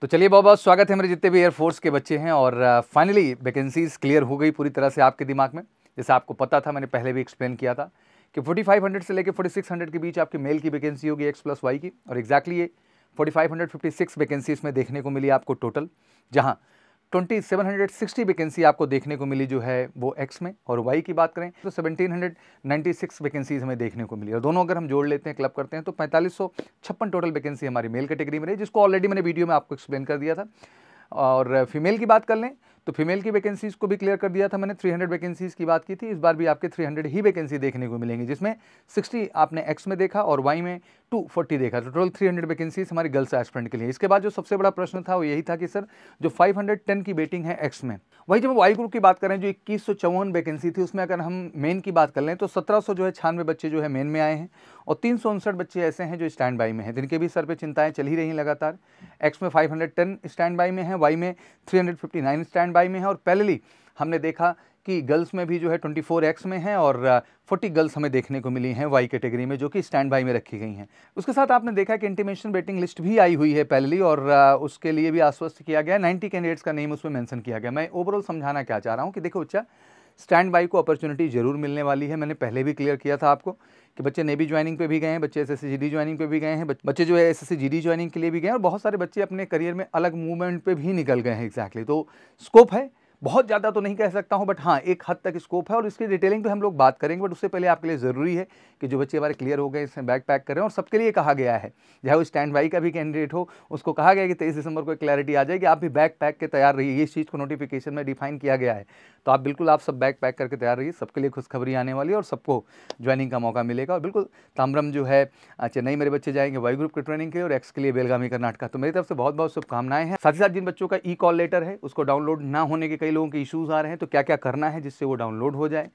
तो चलिए बहुत बहुत स्वागत है मेरे जितने भी एयरफोर्स के बच्चे हैं और फाइनली वैकेंसीज क्लियर हो गई पूरी तरह से आपके दिमाग में जैसे आपको पता था मैंने पहले भी एक्सप्लेन किया था कि 4500 से लेकर 4600 के बीच आपकी मेल की वैकेंसी होगी एक्स प्लस वाई की और एक्जैक्टली ये फोर्टी फाइव वैकेंसीज में देखने को मिली आपको टोटल जहाँ twenty seven hundred sixty vacancy आपको देखने को मिली जो है वो एक्स में और वाई की बात करें तो हंड्रेड नाइन्टी सिक्स वैकेंसीज हमें देखने को मिली और दोनों अगर हम जोड़ लेते हैं क्लब करते हैं तो पैंतालीस सौ छप्पन टोटल वैकेंसी हमारी मेल कैटेगरी में रही जिसको ऑलरेडी मैंने वीडियो में आपको एक्सप्लेन कर दिया था और फीमेल की बात कर लें तो फीमेल की वैकेंसीज को भी क्लियर कर दिया था मैंने 300 वैकेंसीज की बात की थी इस बार भी आपके 300 ही वैकेंसी देखने को मिलेंगी जिसमें 60 आपने एक्स में देखा और वाई में 240 देखा तो टोटल 300 वैकेंसीज हमारी गर्ल्स एस्पिरेंट के लिए इसके बाद जो सबसे बड़ा प्रश्न था वो यही था कि सर जो 510 की बेटिंग है एक्स में वही जब वाई ग्रुप की बात करें जो इक्कीस वैकेंसी थी उसमें अगर हम मेन की बात कर लें तो सत्रह जो है छानवे बच्चे जो है मेन में आए हैं और तीन बच्चे ऐसे हैं जो स्टैंड बाई में हैं जिनके भी सर पर चिंताएँ चल ही रही लगातार एक्स में फाइव स्टैंड बाई में है वाई में थ्री स्टैंड बाई में है और पैरेलली हमने देखा कि गर्ल्स में भी जो है 24x में है और 40 गर्ल्स हमें देखने को मिली हैं वाई कैटेगरी में जो कि स्टैंड बाई में रखी गई हैं उसके साथ आपने देखा कि इंटीमेशन बेटिंग लिस्ट भी आई हुई है पहली और उसके लिए भी आश्वस्त किया गया 90 कैंडिडेट्स का नेम उसमें मेंशन किया गया मैं ओवरऑल समझाना क्या चाह रहा हूँ कि देखो उच्चा स्टैंड बाई को अपॉर्चुनिटी ज़रूर मिलने वाली है मैंने पहले भी क्लियर किया था आपको कि बच्चे नेवी ज्वाइनिंग पे भी गए हैं बच्चे एस एस ज्वाइनिंग पे भी गए हैं बच्चे जो है एस एस ज्वाइनिंग के लिए भी गए हैं और बहुत सारे बच्चे अपने करियर में अलग मूवमेंट पे भी निकल गए हैं एग्जैक्टली exactly. तो स्कोप है बहुत ज़्यादा तो नहीं कह सकता हूँ बट हाँ एक हद तक स्कोप है और इसकी डिटेलिंग भी तो हम लोग बात करेंगे बट उससे पहले आपके लिए ज़रूरी है कि जो बच्चे हमारे क्लियर हो गए इसमें बैग पैक करें और सबके लिए कहा गया है चाहे वो स्टैंड बाई का भी कैंडिडेट हो उसको कहा गया कि तेईस दिसंबर को क्लैरिटी आ जाएगी आप भी बैग पैक के तैयार रहिए इस चीज़ को नोटिफिकेशन में डिफाइन किया गया है तो आप बिल्कुल आप सब बैग पैक करके तैयार रहिए सबके लिए खुशखबरी आने वाली है और सबको ज्वाइनिंग का मौका मिलेगा और बिल्कुल ताम्रम जो है चेन्नई मेरे बच्चे जाएंगे वाई ग्रुप के ट्रेनिंग के लिए और एक्स के लिए बेलगामी कर्नाटक तो मेरी तरफ से बहुत बहुत शुभकामनाएं हैं साथ ही साथ जिन बच्चों का ई कॉल लेटर है उसको डाउनलोड ना होने के कई कई लोगों के इश्यूज़ आ रहे हैं तो क्या क्या करना है जिससे वो डाउनलोड हो जाए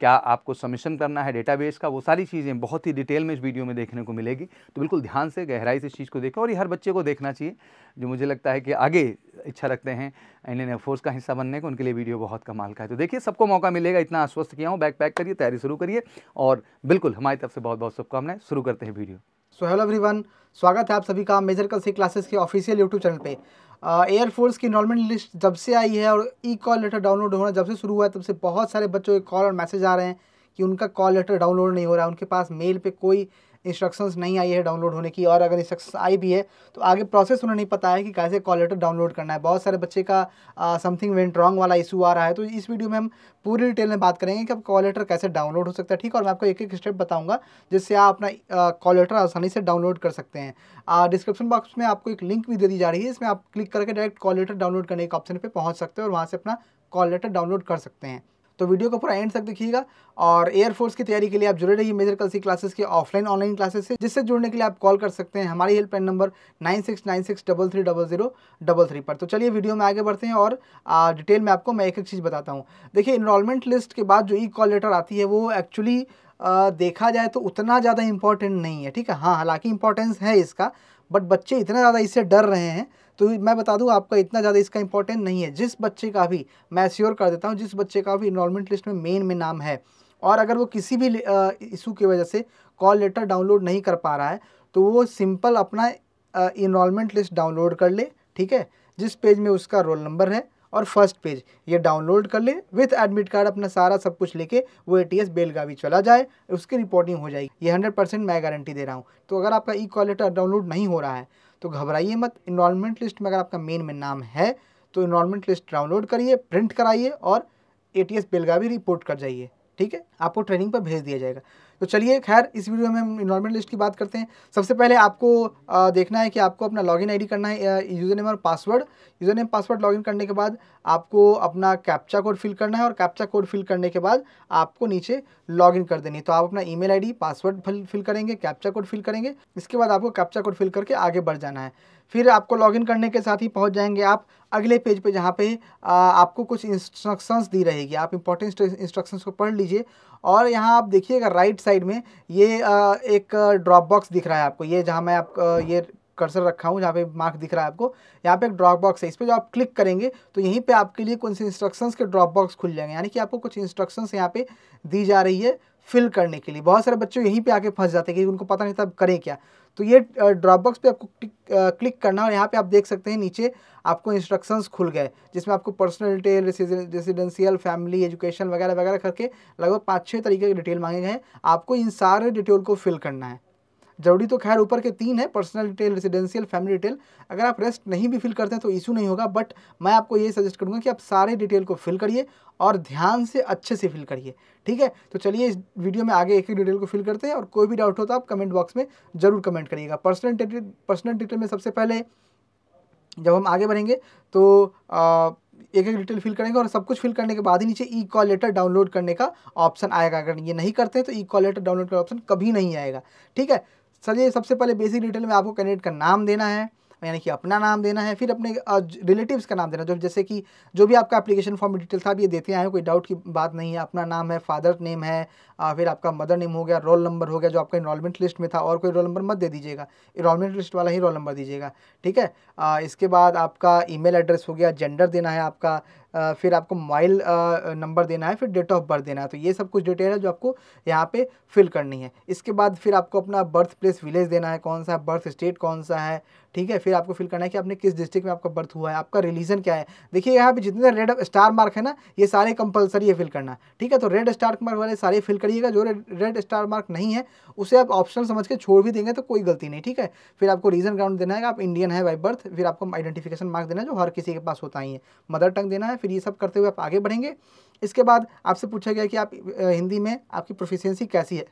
क्या आपको सबमिशन करना है डेटाबेस का वो सारी चीज़ें बहुत ही डिटेल में इस वीडियो में देखने को मिलेगी तो बिल्कुल ध्यान से गहराई से इस चीज़ को देखें और ये हर बच्चे को देखना चाहिए जो मुझे लगता है कि आगे इच्छा रखते हैं इंडियन एयरफोर्स का हिस्सा बनने को उनके लिए वीडियो बहुत कमाल का है तो देखिए सबको मौका मिलेगा इतना आश्वस्त किया हूँ बैक पैक करिए तैयारी शुरू करिए और बिल्कुल हमारी तरफ से बहुत बहुत शुभकामनाएं शुरू करते हैं वीडियो सो हेलो एवरीवन स्वागत है आप सभी का मेजर कल सी क्लासेस के ऑफिशियल यूट्यूब चैनल पे एयरफोर्स की इनरोलमेंट लिस्ट जब से आई है और ई कॉल लेटर डाउनलोड होना जब से शुरू हुआ है तब से बहुत सारे बच्चों के कॉल और मैसेज आ रहे हैं कि उनका कॉल लेटर डाउनलोड नहीं हो रहा है उनके पास मेल पर कोई इंस्ट्रक्शंस नहीं आई है डाउनलोड होने की और अगर इंस्ट्रक्शन आई भी है तो आगे प्रोसेस उन्हें नहीं पता है कि कैसे कॉल लेटर डाउनलोड करना है बहुत सारे बच्चे का समथिंग वेंट रॉन्ग वाला इशू आ रहा है तो इस वीडियो में हम पूरी डिटेल में बात करेंगे कि अब कॉल लेटर कैसे डाउनलोड हो सकता है ठीक है और मैं आपको एक एक स्टेप बताऊँगा जिससे आप अपना कॉल लेटर आसानी से डाउनलोड कर सकते हैं डिस्क्रिप्शन बॉक्स में आपको एक लिंक भी दे दी जा रही है इसमें आप क्लिक करके डायरेक्ट कॉल लेटर डाउनलोड करने के ऑप्शन पर पहुँच सकते हैं और वहाँ से अपना कॉल लेटर डाउनलोड कर सकते हैं तो वीडियो को पूरा एंड तक देखिएगा और एयरफोर्स की तैयारी के लिए आप जुड़े रहिए मेजर कल सी क्लासेस के ऑफलाइन ऑनलाइन क्लासेस से जिससे जुड़ने के लिए आप कॉल कर सकते हैं हमारी helpline number nine six nine six double three double zero double three पर तो चलिए वीडियो में आगे बढ़ते हैं और आ, डिटेल में आपको मैं एक एक चीज़ बताता हूँ देखिए इनरोलमेंट लिस्ट के बाद जो ई कॉल लेटर आती है वो एक्चुअली देखा जाए तो उतना ज़्यादा इंपॉर्टेंट नहीं है ठीक है हाँ हालांकि इंपॉर्टेंस है इसका बट बच्चे इतना ज़्यादा इससे डर रहे हैं तो मैं बता दूँ आपका इतना ज़्यादा इसका इंपॉर्टेंट नहीं है जिस बच्चे का भी मैं श्योर कर देता हूँ जिस बच्चे का भी इनरोलमेंट लिस्ट में मेन में नाम है और अगर वो किसी भी इशू की वजह से कॉल लेटर डाउनलोड नहीं कर पा रहा है तो वो सिंपल अपना इनरोलमेंट लिस्ट डाउनलोड कर ले ठीक है जिस पेज में उसका रोल नंबर है और फर्स्ट पेज ये डाउनलोड कर लें विथ एडमिट कार्ड अपना सारा सब कुछ लेके वो एटीएस बेलगावी चला जाए उसकी रिपोर्टिंग हो जाएगी ये हंड्रेड परसेंट मैं गारंटी दे रहा हूँ तो अगर आपका ई कॉलेटर डाउनलोड नहीं हो रहा है तो घबराइए मत इनमेंट लिस्ट में अगर आपका मेन में नाम है तो इनमेंट लिस्ट डाउनलोड करिए प्रिंट कराइए और ए बेलगावी रिपोर्ट कर जाइए ठीक है आपको ट्रेनिंग पर भेज दिया जाएगा तो चलिए खैर इस वीडियो में हम इन्वायरमेंट लिस्ट की बात करते हैं सबसे पहले आपको देखना है कि आपको अपना लॉगिन आईडी करना है यूज़र नेम और password user name password login करने के बाद आपको अपना कैप्चा कोड फिल करना है और कैप्चा कोड फिल करने के बाद आपको नीचे लॉगिन कर देनी है तो आप अपना ईमेल आईडी पासवर्ड फिल करेंगे कैप्चा कोड फिल करेंगे इसके बाद आपको कैप्चा कोड फिल करके आगे बढ़ जाना है फिर आपको लॉगिन करने के साथ ही पहुंच जाएंगे आप अगले पेज पे जहाँ पे आपको कुछ इंस्ट्रक्शंस दी रहेगी आप इंपॉर्टेंट इंस्ट्रक्शंस को पढ़ लीजिए और यहाँ आप देखिएगा राइट साइड में ये आ, एक ड्रॉप बॉक्स दिख रहा है आपको ये जहाँ मैं आप ये कर्सर रखा हूँ जहाँ पे मार्क दिख रहा है आपको यहाँ पे एक ड्रॉप बॉक्स है इस पर जो आप क्लिक करेंगे तो यहीं पे आपके लिए कुछ इंस्ट्रक्शंस के ड्रॉप बॉक्स खुल जाएंगे यानी कि आपको कुछ इंस्ट्रक्शंस यहाँ पे दी जा रही है फिल करने के लिए बहुत सारे बच्चों यहीं पे आके फंस जाते हैं कि उनको पता नहीं था करें क्या तो ये ड्रॉप बॉक्स पे आपको क्लिक करना और यहाँ पे आप देख सकते हैं नीचे आपको इंस्ट्रक्शंस खुल गए जिसमें आपको personal detail residential family education वगैरह वगैरह करके लगभग पाँच छः तरीके की डिटेल मांगे गए हैं आपको इन सारे डिटेल को फिल करना है जरूरी तो खैर ऊपर के तीन है personal detail residential family detail अगर आप रेस्ट नहीं भी फिल करते हैं तो इशू नहीं होगा बट मैं आपको ये सजेस्ट करूँगा कि आप सारे डिटेल को फिल करिए और ध्यान से अच्छे से फिल करिए ठीक है तो चलिए इस वीडियो में आगे एक एक डिटेल को फिल करते हैं और कोई भी डाउट हो तो आप कमेंट बॉक्स में ज़रूर कमेंट करिएगा पर्सनल डिटेल पर्सनल डिटेल में सबसे पहले जब हम आगे बढ़ेंगे तो एक एक डिटेल फिल करेंगे और सब कुछ फिल करने के बाद ही नीचे ई कॉल लेटर डाउनलोड करने का ऑप्शन आएगा अगर ये नहीं करते हैं तो ई कॉल लेटर डाउनलोड का ऑप्शन कभी नहीं आएगा ठीक है चलिए सबसे पहले बेसिक डिटेल में आपको कैंडिडेट का नाम देना है यानी कि अपना नाम देना है फिर अपने रिलेटिव्स का नाम देना जो जैसे कि जो भी आपका एप्लीकेशन फॉर्म डिटेल था आप ये देते आए हैं कोई डाउट की बात नहीं है अपना नाम है फादर नेम है फिर आपका मदर नेम हो गया रोल नंबर हो गया जो आपका इनरोलमेंट लिस्ट में था और कोई रोल नंबर मत दे दीजिएगा इनरोलमेंट लिस्ट वाला ही रोल नंबर दीजिएगा ठीक है इसके बाद आपका ई एड्रेस हो गया जेंडर देना है आपका फिर आपको मोबाइल नंबर देना है फिर डेट ऑफ बर्थ देना है तो ये सब कुछ डिटेल है जो आपको यहाँ पे फिल करनी है इसके बाद फिर आपको अपना बर्थ प्लेस विलेज देना है कौन सा है बर्थ स्टेट कौन सा है ठीक है फिर आपको फिल करना है कि आपने किस डिस्ट्रिक्ट में आपका बर्थ हुआ है आपका रिलीजन क्या है देखिए यहाँ पे जितने रेड स्टार मार्क है ना ये सारे कंपलसरी है फिल करना ठीक है तो रेड स्टार मार्क वाले सारे फिल करिएगा जो रेड स्टार मार्क नहीं है उसे आप ऑप्शन समझ के छोड़ भी देंगे तो कोई गलती नहीं ठीक है फिर आपको रीजन ग्राउंड देना है आप इंडियन है बाई बर्थ फिर आपको आइडेंटिफिकेशन मार्क देना है जो हर किसी के पास होता ही है मदर टंग देना है फिर ये सब करते हुए आप आगे बढ़ेंगे इसके बाद आपसे पूछा गया कि आप हिंदी में आपकी प्रोफिशेंसी कैसी है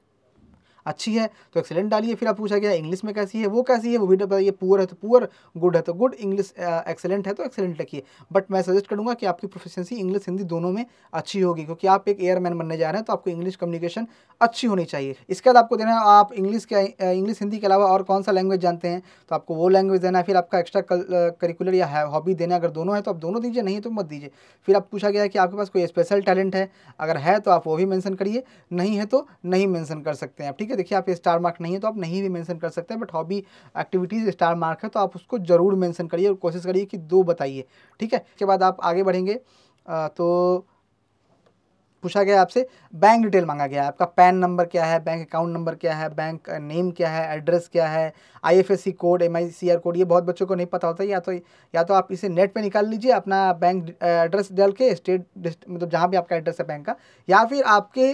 अच्छी है तो एक्सेलेंट डालिए फिर आप पूछा गया इंग्लिश में कैसी है वो कैसी है वो भी तो बताइए पुअर है तो पुअर गुड है तो गुड इंग्लिश एक्सेलेंट है तो एक्सेलेंट रखिए बट मैं सजेस्ट करूँगा कि आपकी प्रोफिशेंसी इंग्लिश हिंदी दोनों में अच्छी होगी क्योंकि आप एक एयरमैन बनने जा रहे हैं तो आपको इंग्लिश कम्युनिकेशन अच्छी होनी चाहिए इसके बाद आपको देना है आप इंग्लिश के इंग्लिश हिंदी के अलावा और कौन सा लैंग्वेज जानते हैं तो आपको वो लैंग्वेज देना है फिर आपका एक्स्ट्रा करिकुलर या हॉबी देना अगर दोनों है तो आप दोनों दीजिए नहीं तो मत दीजिए फिर आप पूछा गया है कि आपके पास कोई स्पेशल टैलेंट है अगर है तो आप वो भी मैंसन करिए नहीं है तो नहीं मैंसन कर सकते हैं आप ठीक है देखिए आप स्टार मार्क नहीं है तो आप नहीं भी मेंशन कर सकते but hobby activities star mark है तो आप उसको ज़रूर मेंशन करिए और कोशिश करिए कि दो बताइए ठीक है इसके बाद आप आगे बढ़ेंगे तो पूछा गया आपसे बैंक डिटेल मांगा गया है आपका पैन नंबर क्या है बैंक अकाउंट नंबर क्या है बैंक नेम क्या है एड्रेस क्या है आईएफएससी कोड एमआईसीआर कोड ये बहुत बच्चों को नहीं पता होता या तो या तो आप इसे नेट पे निकाल लीजिए अपना बैंक एड्रेस डाल के स्टेट मतलब जहाँ भी आपका एड्रेस है बैंक का या फिर आपके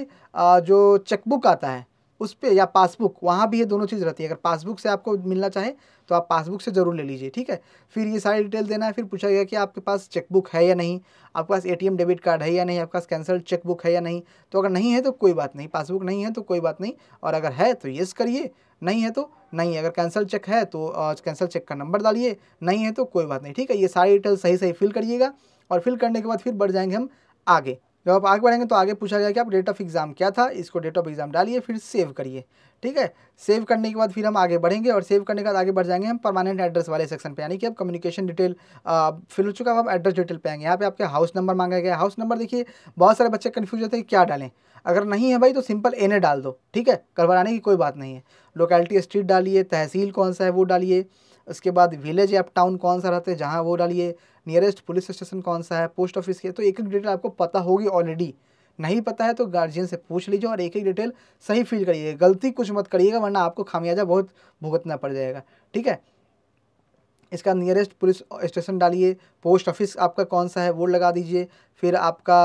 जो चेकबुक आता है उस पर या पासबुक वहाँ भी ये दोनों चीज़ रहती है अगर पासबुक से आपको मिलना चाहे तो आप पासबुक से ज़रूर ले लीजिए ठीक है फिर ये सारी डिटेल देना है फिर पूछा गया कि आपके पास चेकबुक है या नहीं आपके पास एटीएम डेबिट कार्ड है या नहीं आपके पास कैंसल चेकबुक है या नहीं तो अगर नहीं है तो कोई बात नहीं पासबुक नहीं है तो कोई बात नहीं और अगर है तो येस करिए नहीं है तो नहीं अगर कैंसिल चेक है तो कैंसिल चेक का नंबर डालिए नहीं है तो कोई बात नहीं ठीक है ये सारी डिटेल सही सही फिल करिएगा और फिल करने के बाद फिर बढ़ जाएंगे हम आगे जब आप आगे बढ़ेंगे तो आगे पूछा गया कि आप डेट ऑफ एग्ज़ाम क्या था इसको डेट ऑफ एग्ज़ाम डालिए फिर सेव करिए ठीक है सेव करने के बाद फिर हम आगे बढ़ेंगे और सेव करने के बाद आगे बढ़ जाएंगे हम परमानेंट एड्रेस वाले सेक्शन पे यानी कि अब कम्युनिकेशन डिटेल फिल हो चुका है आप एड्रेस डिटेल पे आएंगे यहाँ पे आपके हाउस नंबर मांगा गया हाउस नंबर देखिए बहुत सारे बच्चे कन्फ्यूज होते हैं क्या डालें अगर नहीं है भाई तो सिंपल एन डाल दो ठीक है करवाने की कोई बात नहीं है लोकेलिटी स्ट्रीट डालिए तहसील कौन सा है वो डालिए उसके बाद विलेज या टाउन कौन सा रहते हैं जहाँ वो डालिए नियरेस्ट पुलिस स्टेशन कौन सा है पोस्ट ऑफिस के तो एक एक डिटेल आपको पता होगी ऑलरेडी नहीं पता है तो गार्जियन से पूछ लीजिए और एक एक डिटेल सही फील करिए गलती कुछ मत करिएगा वरना आपको खामियाजा बहुत भुगतना पड़ जाएगा ठीक है इसका नियरेस्ट पुलिस स्टेशन डालिए पोस्ट ऑफिस आपका कौन सा है वो लगा दीजिए फिर आपका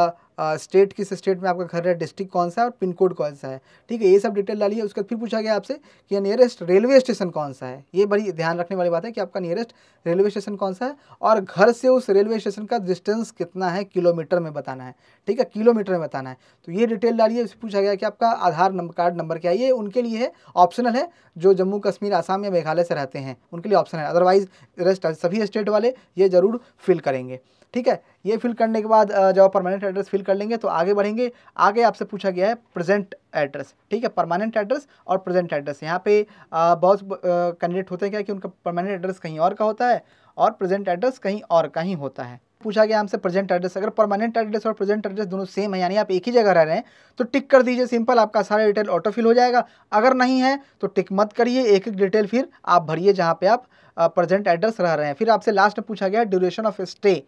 स्टेट किस स्टेट में आपका घर है डिस्ट्रिक्ट कौन सा है और पिन कोड कौन सा है ठीक है ये सब डिटेल डालिए उसके बाद फिर पूछा गया आपसे कि नियरेस्ट रेलवे स्टेशन कौन सा है ये बड़ी ध्यान रखने वाली बात है कि आपका नियरेस्ट रेलवे स्टेशन कौन सा है और घर से उस रेलवे स्टेशन का डिस्टेंस कितना है किलोमीटर में बताना है ठीक है किलोमीटर में बताना है तो ये डिटेल डालिए उससे पूछा गया कि आपका आधार नंबर कार्ड नंबर क्या है ये उनके लिए है ऑप्शनल है जो जम्मू कश्मीर आसाम या मेघालय से रहते हैं उनके लिए ऑप्शन है अदरवाइज रेस्ट सभी स्टेट वाले ये ज़रूर फिल करेंगे ठीक है ये फिल करने के बाद जब आप परमानेंट एड्रेस फिल कर लेंगे तो आगे बढ़ेंगे आगे आपसे पूछा गया है प्रेजेंट एड्रेस ठीक है परमानेंट एड्रेस और प्रेजेंट एड्रेस यहाँ पे बहुत कैंडिडेट होते हैं क्या कि उनका परमानेंट एड्रेस कहीं और का होता है और प्रेजेंट एड्रेस कहीं और का ही होता है पूछा गया हमसे प्रेजेंट एड्रेस अगर परमानेंट एड्रेस और प्रेजेंट एड्रेस दोनों सेम है यानी आप एक ही जगह रह रहे हैं तो टिक कर दीजिए सिंपल आपका सारा डिटेल ऑटो फिल हो जाएगा अगर नहीं है तो टिक मत करिए एक एक डिटेल फिर आप भरिए जहाँ पे आप प्रेजेंट एड्रेस रह रहे हैं फिर आपसे लास्ट में पूछा गया ड्यूरेशन ऑफ स्टे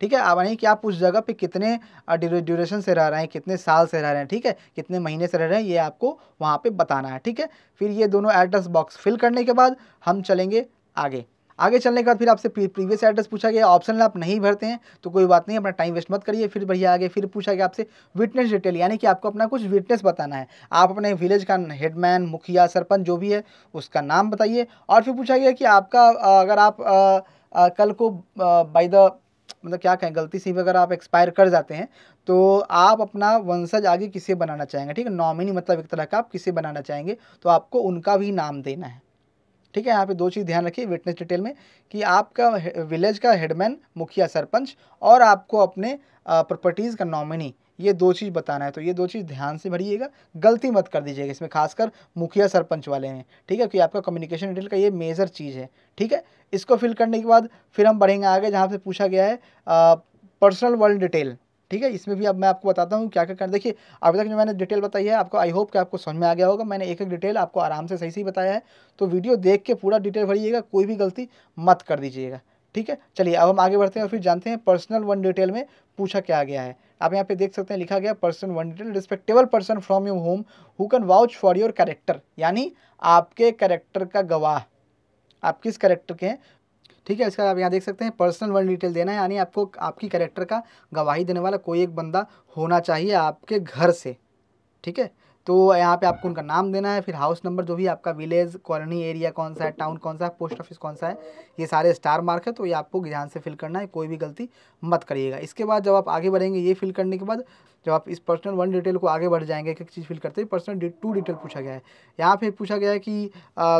ठीक है अब नहीं कि आप उस जगह पे कितने ड्यूरेशन से रह रहे हैं कितने साल से रह रहे हैं ठीक है कितने महीने से रह रहे हैं ये आपको वहाँ पे बताना है ठीक है फिर ये दोनों एड्रेस बॉक्स फिल करने के बाद हम चलेंगे आगे आगे चलने के बाद फिर आपसे प्रीवियस एड्रेस पूछा गया ऑप्शन आप नहीं भरते हैं तो कोई बात नहीं अपना टाइम वेस्ट मत करिए फिर भैया आगे फिर पूछा गया आपसे विटनेस डिटेल यानी कि आपको अपना कुछ विटनेस बताना है आप अपने विलेज का हेडमैन मुखिया सरपंच जो भी है उसका नाम बताइए और फिर पूछा गया कि आपका अगर आप आ, आ, कल को बाई द मतलब क्या कहें गलती से भी अगर आप एक्सपायर कर जाते हैं तो आप अपना वंशज आगे किसे बनाना चाहेंगे ठीक है नॉमिनी मतलब एक तरह का आप किसे बनाना चाहेंगे तो आपको उनका भी नाम देना है ठीक है यहाँ पे दो चीज़ ध्यान रखिए विटनेस डिटेल में कि आपका विलेज का हेडमैन मुखिया सरपंच और आपको अपने प्रॉपर्टीज़ का नॉमिनी ये दो चीज़ बताना है तो ये दो चीज़ ध्यान से भरिएगा गलती मत कर दीजिएगा इसमें खासकर मुखिया सरपंच वाले में ठीक है कि आपका कम्युनिकेशन डिटेल का ये मेजर चीज़ है ठीक है इसको फिल करने के बाद फिर हम बढ़ेंगे आगे जहाँ से पूछा गया है पर्सनल वर्ल्ड डिटेल ठीक है इसमें भी अब मैं आपको बताता हूँ क्या क्या करना देखिए अभी तक जो मैंने डिटेल बताई है आपको आई होप कि आपको समझ में आ गया होगा मैंने एक एक डिटेल आपको आराम से सही सही बताया है तो वीडियो देख के पूरा डिटेल भरिएगा कोई भी गलती मत कर दीजिएगा ठीक है चलिए अब हम आगे बढ़ते हैं और फिर जानते हैं पर्सनल वन डिटेल में पूछा क्या गया है आप यहाँ पे देख सकते हैं लिखा गया person one detail respectable person from your home who can vouch for your character यानी आपके कैरेक्टर का गवाह आप किस कैरेक्टर के हैं ठीक है इसका आप यहाँ देख सकते हैं पर्सनल वन डिटेल देना है यानी आपको आपकी कैरेक्टर का गवाही देने वाला कोई एक बंदा होना चाहिए आपके घर से ठीक है तो यहाँ पे आपको उनका नाम देना है फिर हाउस नंबर जो भी आपका विलेज कॉलोनी एरिया कौन सा है टाउन कौन सा है पोस्ट ऑफिस कौन सा है ये सारे स्टार मार्क है तो ये आपको ध्यान से फिल करना है कोई भी गलती मत करिएगा इसके बाद जब आप आगे बढ़ेंगे ये फिल करने के बाद जब आप इस पर्सनल वन डिटेल को आगे बढ़ जाएंगे एक एक चीज़ फिल करते हुए पर्सनल टू डिटेल पूछा गया है यहाँ पर पूछा गया है कि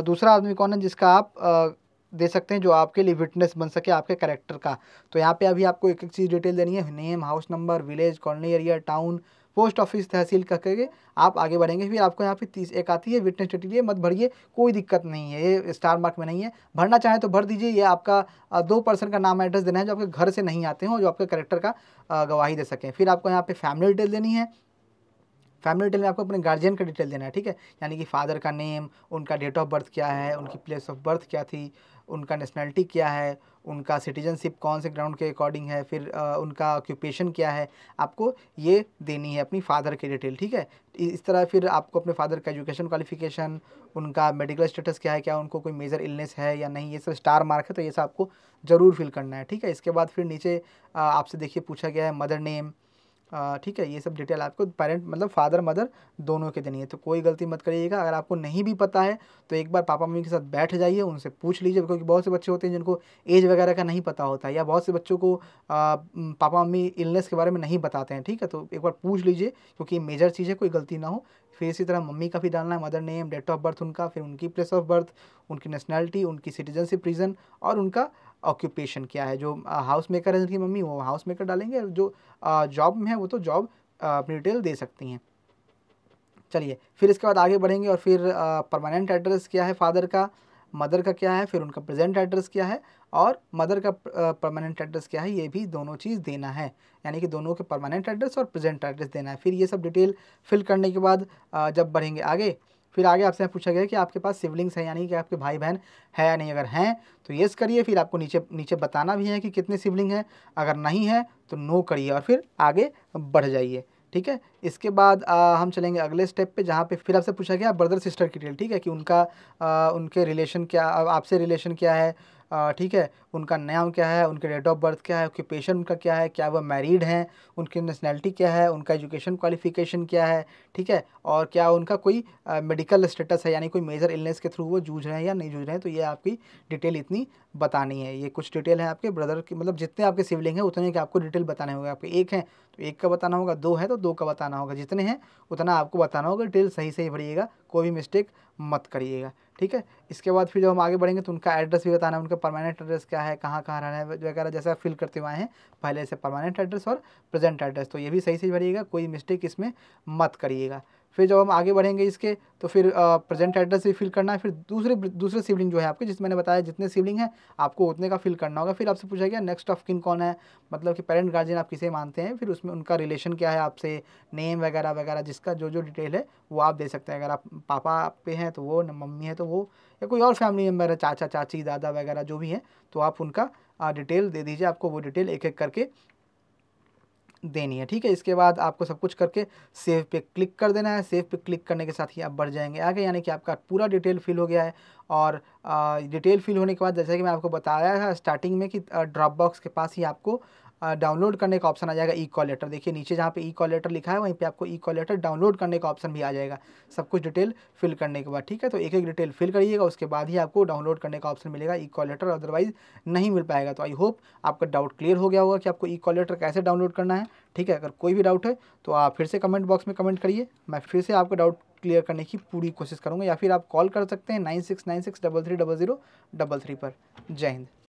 दूसरा आदमी कौन है जिसका आप दे सकते हैं जो आपके लिए विटनेस बन सके आपके करेक्टर का तो यहाँ पे अभी आपको एक एक चीज़ डिटेल देनी है name house number village colony area town post office tehsil करके आप आगे बढ़ेंगे फिर आपको यहाँ पे तीस एक आती है विटनेस सर्टिफिकेट मत भरिए कोई दिक्कत नहीं है ये स्टार मार्क में नहीं है भरना चाहें तो भर दीजिए ये आपका दो पर्सन का नाम एड्रेस देना है जो आपके घर से नहीं आते हों जो आपके करेक्टर का गवाही दे सकें फिर आपको यहाँ पर फैमिली डिटेल देनी है फैमिली डिटेल में आपको अपने गार्जियन का डिटेल देना है ठीक है यानी कि फादर का नेम उनका डेट ऑफ बर्थ क्या है उनकी प्लेस ऑफ बर्थ क्या थी उनका नेशनैलिटी क्या है उनका सिटीजनशिप कौन से ग्राउंड के अकॉर्डिंग है फिर आ, उनका ऑक्यूपेशन क्या है आपको ये देनी है अपनी फादर की डिटेल ठीक है इस तरह फिर आपको अपने फादर का एजुकेशन क्वालिफिकेशन उनका मेडिकल स्टेटस क्या है क्या उनको कोई मेजर इलनेस है या नहीं ये सब स्टार मार्क है तो ये सब आपको ज़रूर फिल करना है ठीक है इसके बाद फिर नीचे आपसे देखिए पूछा गया है मदर नेम ठीक है ये सब डिटेल आपको पेरेंट मतलब फादर मदर दोनों के देनी है तो कोई गलती मत करिएगा अगर आपको नहीं भी पता है तो एक बार पापा मम्मी के साथ बैठ जाइए उनसे पूछ लीजिए क्योंकि बहुत से बच्चे होते हैं जिनको एज वगैरह का नहीं पता होता है या बहुत से बच्चों को आ, पापा मम्मी इलनेस के बारे में नहीं बताते हैं ठीक है तो एक बार पूछ लीजिए क्योंकि मेजर चीज़ है कोई गलती ना हो फिर इसी तरह मम्मी का भी डालना है mother name date of birth उनका फिर उनकी प्लेस ऑफ बर्थ उनकी नेशनैलिटी उनकी सिटीजनशिप रीजन और उनका ऑक्यूपेशन क्या है जो हाउस मेकर है उनकी मम्मी वो हाउस मेकर डालेंगे जो जॉब में है वो तो जॉब अपनी डिटेल दे सकती हैं चलिए फिर इसके बाद आगे बढ़ेंगे और फिर परमानेंट एड्रेस क्या है फादर का मदर का क्या है फिर उनका प्रेजेंट एड्रेस क्या है और मदर का परमानेंट एड्रेस क्या है ये भी दोनों चीज़ देना है यानी कि दोनों के परमानेंट एड्रेस और प्रेजेंट एड्रेस देना है फिर ये सब डिटेल फिल करने के बाद जब बढ़ेंगे आगे फिर आगे आपसे पूछा गया कि आपके पास सिवलिंग्स हैं यानी कि आपके भाई बहन है या नहीं अगर हैं तो येस करिए फिर आपको नीचे नीचे बताना भी है कि कितने सिवलिंग हैं अगर नहीं है तो नो करिए और फिर आगे बढ़ जाइए ठीक है इसके बाद आ, हम चलेंगे अगले स्टेप पे जहाँ पे फिर आपसे पूछा गया ब्रदर सिस्टर की डिटेल ठीक है कि उनका आ, उनके रिलेशन क्या आपसे रिलेशन क्या है ठीक है उनका नाम क्या है उनके डेट ऑफ बर्थ क्या है ऑक्यूपेशन उनका क्या है क्या वह मैरिड हैं उनकी नेशनैलिटी क्या है उनका एजुकेशन क्वालिफिकेशन क्या है ठीक है और क्या उनका कोई मेडिकल स्टेटस है यानी कोई मेजर इलनेस के थ्रू वो जूझ रहे हैं या नहीं जूझ रहे हैं तो ये आपकी डिटेल इतनी बतानी है ये कुछ डिटेल है आपके ब्रदर की मतलब जितने आपके सिविलिंग हैं उतने के आपको डिटेल बताने होंगे आपके एक हैं तो एक का बताना होगा दो है तो दो का बताना होगा जितने हैं उतना आपको बताना होगा डिटेल सही सही भरिएगा कोई भी मिस्टेक मत करिएगा ठीक है इसके बाद फिर जब हम आगे बढ़ेंगे तो उनका एड्रेस भी बताना है उनका परमानेंट एड्रेस क्या है कहाँ कहाँ रहना है वगैरह जैसा फिल करते हुए हैं पहले से परमानेंट एड्रेस और प्रेजेंट एड्रेस तो ये भी सही से भरिएगा कोई मिस्टेक इसमें मत करिएगा फिर जब हम आगे बढ़ेंगे इसके तो फिर प्रेजेंट एड्रेस भी फिल करना है फिर दूसरे दूसरे सिवलिंग जो है आपके जिस मैंने बताया जितने सिवलिंग हैं आपको उतने का फिल करना होगा फिर आपसे पूछा गया नेक्स्ट ऑफ किन कौन है मतलब कि पेरेंट गार्जियन आप किसे मानते हैं फिर उसमें उनका रिलेशन क्या है आपसे नेम वगैरह वगैरह जिसका जो जो डिटेल है वो आप दे सकते हैं अगर आप पापा पे हैं तो वो मम्मी है तो वो या कोई और फैमिली मेम्बर है चाचा चाची दादा वगैरह जो भी हैं तो आप उनका डिटेल दे दीजिए आपको वो डिटेल एक एक करके देनी है ठीक है इसके बाद आपको सब कुछ करके सेव पे क्लिक कर देना है सेव पे क्लिक करने के साथ ही आप बढ़ जाएंगे आगे यानी कि आपका पूरा डिटेल फिल हो गया है और डिटेल फिल होने के बाद जैसा कि मैं आपको बताया था स्टार्टिंग में कि ड्रॉप बॉक्स के पास ही आपको डाउनलोड करने का ऑप्शन आ जाएगा ई कॉल लेटर देखिए नीचे जहाँ पे ई कॉल लेटर लिखा है वहीं पे आपको ई कॉल लेटर डाउनलोड करने का ऑप्शन भी आ जाएगा सब कुछ डिटेल फिल करने के बाद ठीक है तो एक एक डिटेल फिल करिएगा उसके बाद ही आपको डाउनलोड करने का ऑप्शन मिलेगा ई कॉल लेटर अदरवाइज नहीं मिल पाएगा तो आई होप आपका डाउट क्लियर हो गया होगा कि आपको ई कॉल लेटर कैसे डाउनलोड करना है ठीक है अगर कोई भी डाउट है तो आप फिर से कमेंट बॉक्स में कमेंट करिए मैं फिर से आपका डाउट क्लियर करने की पूरी कोशिश करूँगा या फिर आप कॉल कर सकते हैं nine six nine six double three double zero double three पर जय हिंद